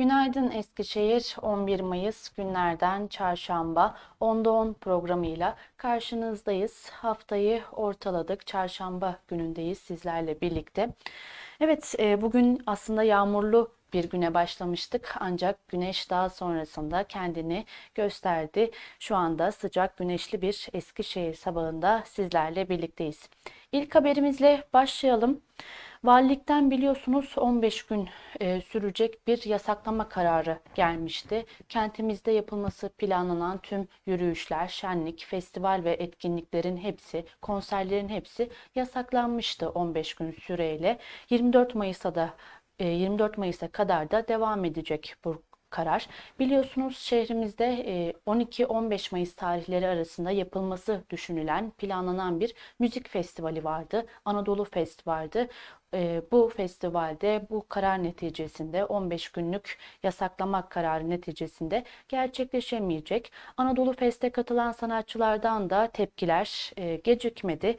Günaydın Eskişehir 11 Mayıs günlerden çarşamba 10'da 10 programıyla karşınızdayız. Haftayı ortaladık. Çarşamba günündeyiz sizlerle birlikte. Evet e, bugün aslında yağmurlu bir güne başlamıştık ancak güneş daha sonrasında kendini gösterdi. Şu anda sıcak güneşli bir Eskişehir sabahında sizlerle birlikteyiz. İlk haberimizle başlayalım. Valilikten biliyorsunuz 15 gün e, sürecek bir yasaklama kararı gelmişti. Kentimizde yapılması planlanan tüm yürüyüşler, şenlik, festival ve etkinliklerin hepsi, konserlerin hepsi yasaklanmıştı 15 gün süreyle. 24 Mayıs'a da 24 e, Mayıs'a kadar da devam edecek bu karar. Biliyorsunuz şehrimizde 12-15 e, Mayıs tarihleri arasında yapılması düşünülen, planlanan bir müzik festivali vardı. Anadolu Fest vardı. E, bu festivalde bu karar neticesinde 15 günlük yasaklamak kararı neticesinde gerçekleşemeyecek. Anadolu Fest'e katılan sanatçılardan da tepkiler gecikmedi.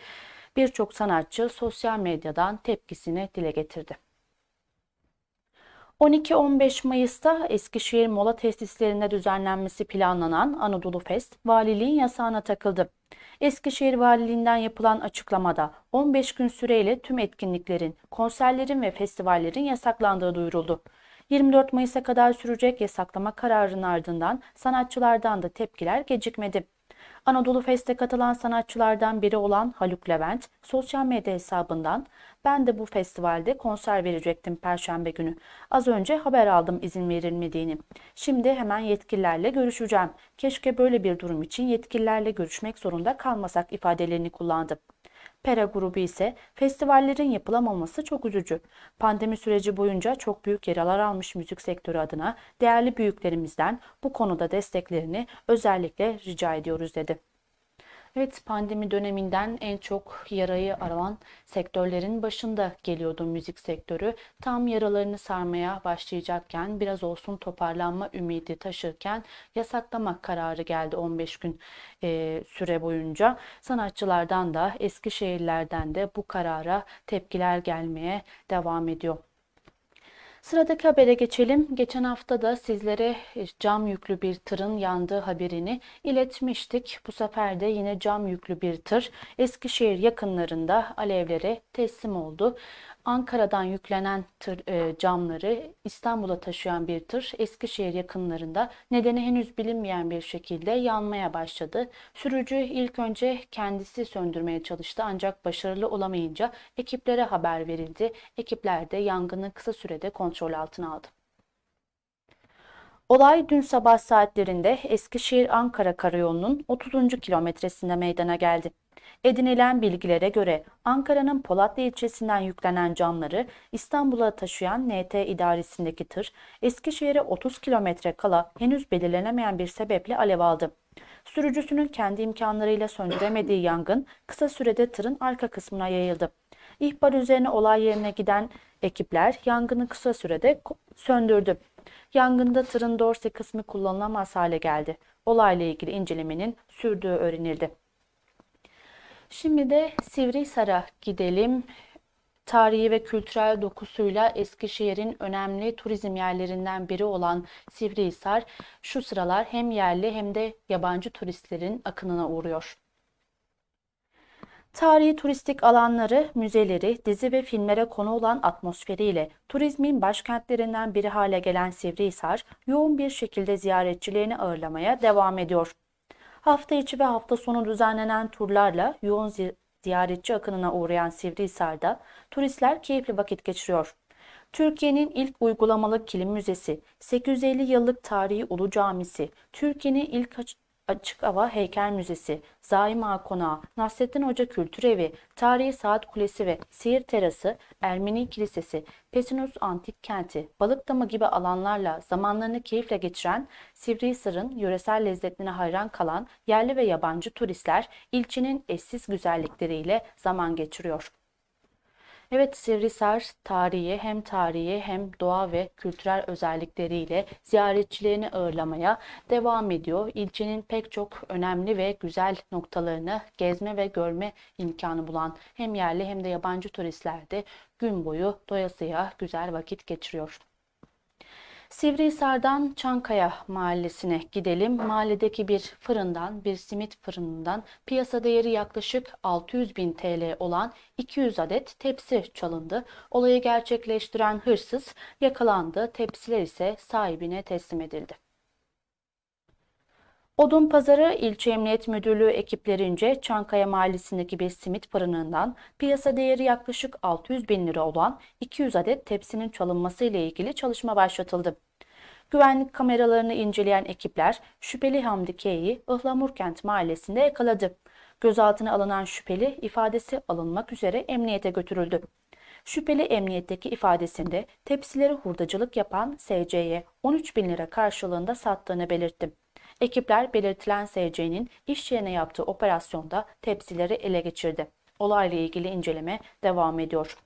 Birçok sanatçı sosyal medyadan tepkisini dile getirdi. 12-15 Mayıs'ta Eskişehir Mola tesislerinde düzenlenmesi planlanan Anadolu Fest valiliğin yasağına takıldı. Eskişehir Valiliğinden yapılan açıklamada 15 gün süreyle tüm etkinliklerin, konserlerin ve festivallerin yasaklandığı duyuruldu. 24 Mayıs'a kadar sürecek yasaklama kararının ardından sanatçılardan da tepkiler gecikmedi. Anadolu Fest'e katılan sanatçılardan biri olan Haluk Levent sosyal medya hesabından ben de bu festivalde konser verecektim perşembe günü. Az önce haber aldım izin verilmediğini. Şimdi hemen yetkililerle görüşeceğim. Keşke böyle bir durum için yetkililerle görüşmek zorunda kalmasak ifadelerini kullandı. Pera grubu ise festivallerin yapılamaması çok üzücü. Pandemi süreci boyunca çok büyük yaralar almış müzik sektörü adına değerli büyüklerimizden bu konuda desteklerini özellikle rica ediyoruz dedi. Evet pandemi döneminden en çok yarayı aralan sektörlerin başında geliyordu müzik sektörü. Tam yaralarını sarmaya başlayacakken biraz olsun toparlanma ümidi taşırken yasaklamak kararı geldi 15 gün e, süre boyunca. Sanatçılardan da eski şehirlerden de bu karara tepkiler gelmeye devam ediyor. Sıradaki habere geçelim. Geçen hafta da sizlere e, cam yüklü bir tırın yandığı haberini iletmiştik. Bu sefer de yine cam yüklü bir tır Eskişehir yakınlarında alevlere teslim oldu. Ankara'dan yüklenen tır, e, camları İstanbul'a taşıyan bir tır Eskişehir yakınlarında nedeni henüz bilinmeyen bir şekilde yanmaya başladı. Sürücü ilk önce kendisi söndürmeye çalıştı ancak başarılı olamayınca ekiplere haber verildi. Ekipler de yangını kısa sürede kontrol altına aldı. Olay dün sabah saatlerinde Eskişehir-Ankara karayolunun 30. kilometresinde meydana geldi. Edinilen bilgilere göre Ankara'nın Polatlı ilçesinden yüklenen camları İstanbul'a taşıyan NT idaresindeki tır Eskişehir'e 30 kilometre kala henüz belirlenemeyen bir sebeple alev aldı. Sürücüsünün kendi imkanlarıyla söndüremediği yangın kısa sürede tırın arka kısmına yayıldı. İhbar üzerine olay yerine giden ekipler yangını kısa sürede söndürdü. Yangında tırın dorsi kısmı kullanılamaz hale geldi. Olayla ilgili incelemenin sürdüğü öğrenildi. Şimdi de Sivrihisar'a gidelim. Tarihi ve kültürel dokusuyla Eskişehir'in önemli turizm yerlerinden biri olan Sivrihisar şu sıralar hem yerli hem de yabancı turistlerin akınına uğruyor. Tarihi turistik alanları, müzeleri, dizi ve filmlere konu olan atmosferiyle turizmin başkentlerinden biri hale gelen Sivrihisar, yoğun bir şekilde ziyaretçilerini ağırlamaya devam ediyor. Hafta içi ve hafta sonu düzenlenen turlarla yoğun ziyaretçi akınına uğrayan Sivrihisar'da turistler keyifli vakit geçiriyor. Türkiye'nin ilk uygulamalı kilim müzesi, 850 yıllık tarihi Ulu Camisi, Türkiye'nin ilk Açık Hava Heykel Müzesi, Zaima Konağı, Nasrettin Hoca Kültür Evi, Tarihi Saat Kulesi ve Sihir Terası, Ermeni Kilisesi, Pesinus Antik Kenti, Balıkdama gibi alanlarla zamanlarını keyifle geçiren Sivrihisar'ın yöresel lezzetlerine hayran kalan yerli ve yabancı turistler ilçenin eşsiz güzellikleriyle zaman geçiriyor. Evet Sivrisar tarihi hem tarihi hem doğa ve kültürel özellikleriyle ziyaretçilerini ağırlamaya devam ediyor. İlçenin pek çok önemli ve güzel noktalarını gezme ve görme imkanı bulan hem yerli hem de yabancı turistler de gün boyu doyasıya güzel vakit geçiriyor. Sivrihisar'dan Çankaya Mahallesi'ne gidelim. Mahalledeki bir fırından, bir simit fırınından piyasa değeri yaklaşık 600 bin TL olan 200 adet tepsi çalındı. Olayı gerçekleştiren hırsız yakalandı. Tepsiler ise sahibine teslim edildi. Odun pazarı İlçe Emniyet Müdürlüğü ekiplerince Çankaya Mahallesi'ndeki bir simit fırınından piyasa değeri yaklaşık 600 bin lira olan 200 adet tepsinin çalınması ile ilgili çalışma başlatıldı. Güvenlik kameralarını inceleyen ekipler şüpheli Hamdi K'yi Ihlamur Kent Mahallesi'nde yakaladı. Gözaltına alınan şüpheli ifadesi alınmak üzere emniyete götürüldü. Şüpheli emniyetteki ifadesinde tepsileri hurdacılık yapan SC'ye 13 bin lira karşılığında sattığını belirtti. Ekipler belirtilen SC'nin iş yerine yaptığı operasyonda tepsileri ele geçirdi. Olayla ilgili inceleme devam ediyor.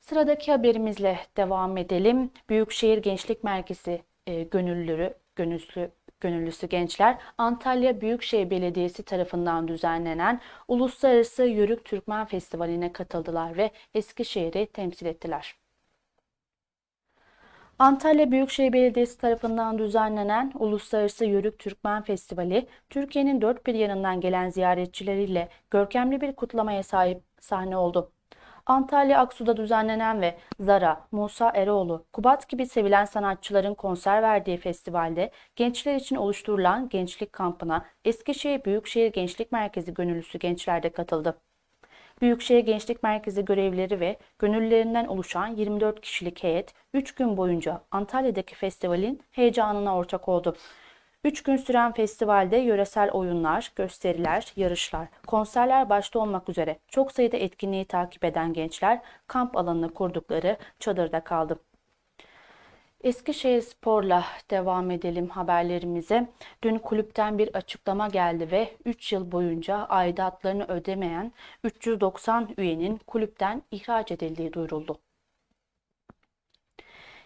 Sıradaki haberimizle devam edelim. Büyükşehir Gençlik Merkezi e, gönüllüleri, gönüllü, gönüllüsü gençler Antalya Büyükşehir Belediyesi tarafından düzenlenen Uluslararası Yörük Türkmen Festivali'ne katıldılar ve Eskişehir'i temsil ettiler. Antalya Büyükşehir Belediyesi tarafından düzenlenen Uluslararası Yörük Türkmen Festivali, Türkiye'nin dört bir yanından gelen ziyaretçileriyle görkemli bir kutlamaya sahip sahne oldu. Antalya Aksu'da düzenlenen ve Zara, Musa Eroğlu, Kubat gibi sevilen sanatçıların konser verdiği festivalde gençler için oluşturulan gençlik kampına Eskişehir Büyükşehir Gençlik Merkezi gönüllüsü gençler de katıldı. Büyükşehir Gençlik Merkezi görevlileri ve gönüllülerinden oluşan 24 kişilik heyet 3 gün boyunca Antalya'daki festivalin heyecanına ortak oldu. 3 gün süren festivalde yöresel oyunlar, gösteriler, yarışlar, konserler başta olmak üzere çok sayıda etkinliği takip eden gençler kamp alanını kurdukları çadırda kaldı. Eskişehir Spor'la devam edelim haberlerimize. Dün kulüpten bir açıklama geldi ve 3 yıl boyunca aidatlarını ödemeyen 390 üyenin kulüpten ihraç edildiği duyuruldu.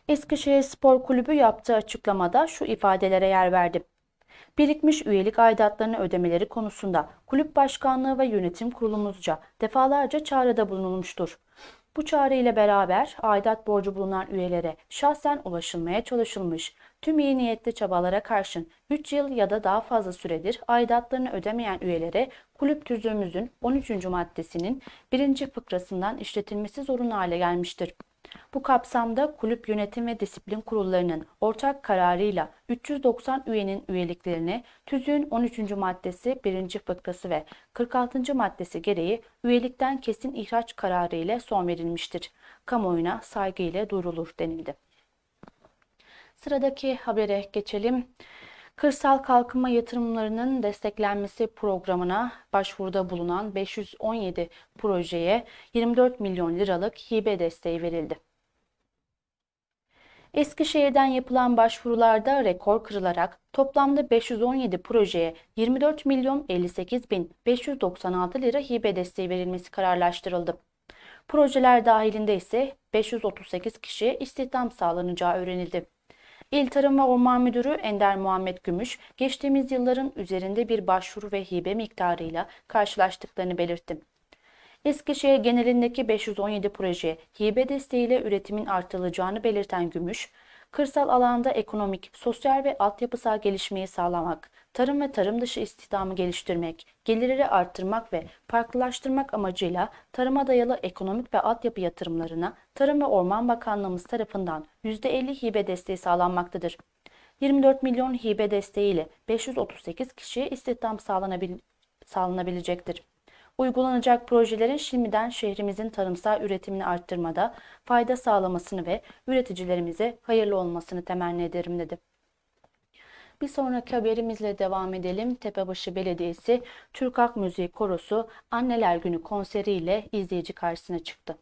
Eskişehir Spor Kulübü yaptığı açıklamada şu ifadelere yer verdi. Birikmiş üyelik aidatlarını ödemeleri konusunda kulüp başkanlığı ve yönetim kurulumuzca defalarca çağrıda bulunulmuştur. Bu çağrı ile beraber aidat borcu bulunan üyelere şahsen ulaşılmaya çalışılmış. Tüm iyi niyetli çabalara karşın 3 yıl ya da daha fazla süredir aidatlarını ödemeyen üyelere kulüp tüzüğümüzün 13. maddesinin 1. fıkrasından işletilmesi zorunlu hale gelmiştir. Bu kapsamda kulüp yönetim ve disiplin kurullarının ortak kararıyla 390 üyenin üyeliklerini tüzüğün 13. maddesi 1. fıkrası ve 46. maddesi gereği üyelikten kesin ihraç kararı ile son verilmiştir. Kamuoyuna saygı ile duyurulur denildi. Sıradaki habere geçelim. Kırsal Kalkınma Yatırımlarının Desteklenmesi Programı'na başvuruda bulunan 517 projeye 24 milyon liralık hibe desteği verildi. Eskişehir'den yapılan başvurularda rekor kırılarak toplamda 517 projeye 24 milyon 58 bin 596 lira hibe desteği verilmesi kararlaştırıldı. Projeler dahilinde ise 538 kişiye istihdam sağlanacağı öğrenildi. İl Tarım ve Orman Müdürü Ender Muhammed Gümüş, geçtiğimiz yılların üzerinde bir başvuru ve hibe miktarıyla karşılaştıklarını belirtti. Eskişehir genelindeki 517 proje hibe desteğiyle üretimin artırılacağını belirten Gümüş, kırsal alanda ekonomik, sosyal ve altyapısal gelişmeyi sağlamak, tarım ve tarım dışı istihdamı geliştirmek, gelirleri arttırmak ve farklılaştırmak amacıyla tarıma dayalı ekonomik ve altyapı yatırımlarına Tarım ve Orman Bakanlığımız tarafından %50 hibe desteği sağlanmaktadır. 24 milyon hibe desteğiyle 538 kişiye istihdam sağlanabil sağlanabilecektir. Uygulanacak projelerin şimdiden şehrimizin tarımsal üretimini arttırmada fayda sağlamasını ve üreticilerimize hayırlı olmasını temenni ederim dedi. Bir sonraki haberimizle devam edelim. Tepebaşı Belediyesi Türk Halk Müziği Korosu Anneler Günü konseriyle izleyici karşısına çıktı.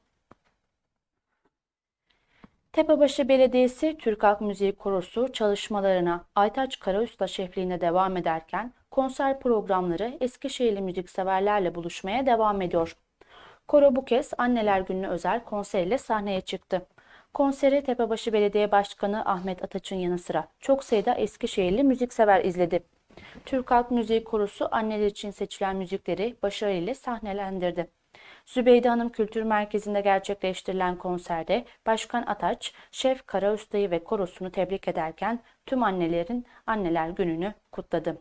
Tepebaşı Belediyesi Türk Halk Müziği Korosu çalışmalarına Aytaç Karaüsla şefliğine devam ederken konser programları Eskişehirli müzikseverlerle buluşmaya devam ediyor. Koro bu kez Anneler Günü'ne özel konseriyle sahneye çıktı. Konseri Tepebaşı Belediye Başkanı Ahmet Ataç'ın yanı sıra çok sayıda Eskişehirli müziksever izledi. Türk Halk Müziği korusu anneler için seçilen müzikleri başarıyla sahnelendirdi. Zübeyde Hanım Kültür Merkezi'nde gerçekleştirilen konserde Başkan Ataç, Şef Kara Ustayı ve korosunu tebrik ederken tüm annelerin anneler gününü kutladı.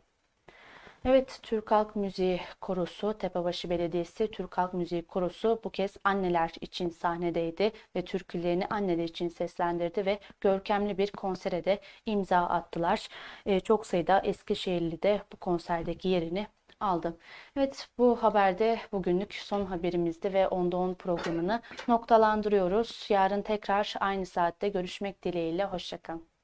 Evet Türk Halk Müziği Korosu Tepebaşı Belediyesi Türk Halk Müziği Korosu bu kez anneler için sahnedeydi ve türkülerini anneler için seslendirdi ve görkemli bir konsere de imza attılar. Ee, çok sayıda Eskişehirli de bu konserdeki yerini aldı. Evet bu haberde bugünlük son haberimizdi ve Onda 10 programını noktalandırıyoruz. Yarın tekrar aynı saatte görüşmek dileğiyle. Hoşçakalın.